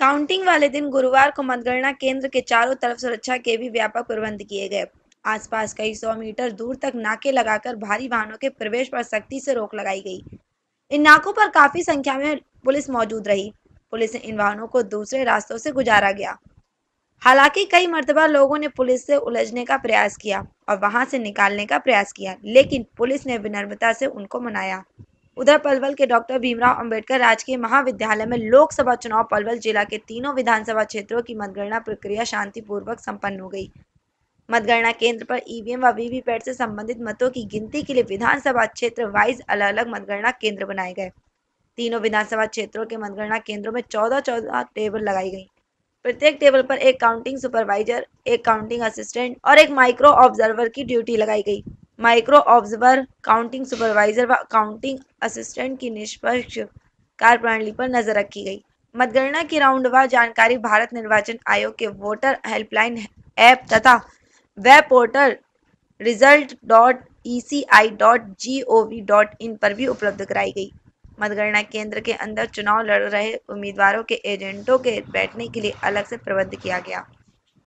counting वाले दिन गुरुवार को मतगणना केंद्र के चारों तरफ सुरक्षा के भी व्यापक प्रबंध किए गए आसपास कई सौ मीटर दूर तक नाके लगाकर भारी वाहनों के प्रवेश पर सख्ती से रोक लगाई गई इन नाकों पर काफी संख्या में पुलिस मौजूद रही पुलिस ने इन वाहनों को दूसरे रास्तों से गुजारा गया हालांकि कई मरतबा लोगों ने पुलिस से उलझने का प्रयास किया और वहां से निकालने का प्रयास किया लेकिन पुलिस ने विनम्रता से उनको मनाया उधर पलवल के डॉक्टर भीमराव अंबेडकर राजकीय महाविद्यालय में लोकसभा चुनाव पलवल जिला के तीनों विधानसभा क्षेत्रों की मतगणना प्रक्रिया शांतिपूर्वक संपन्न हो गई मतगणना केंद्र पर ईवीएम व वीवीपैट से संबंधित मतों की गिनती के लिए विधानसभा क्षेत्र वाइज अलग अलग मतगणना केंद्र बनाए गए तीनों विधानसभा क्षेत्रों के मतगणना केंद्रों में चौदह चौदह टेबल लगाई गई प्रत्येक टेबल पर एक काउंटिंग सुपरवाइजर एक काउंटिंग असिस्टेंट और एक माइक्रो ऑब्जर्वर की ड्यूटी लगाई गई माइक्रो ऑब्जर्वर काउंटिंग सुपरवाइजर व काउंटिंग असिस्टेंट की निष्पक्ष कार्य प्रणाली पर नजर रखी गई मतगणना की राउंडवार जानकारी भारत निर्वाचन आयोग के वोटर हेल्पलाइन ऐप तथा web portal result dot E C I dot G O V dot in पर भी उपलब्ध कराई गई मतगणना केंद्र के अंदर चुनाव लड़ रहे उम्मीदवारों के एजेंटों के बैठने के लिए अलग से प्रबंध किया गया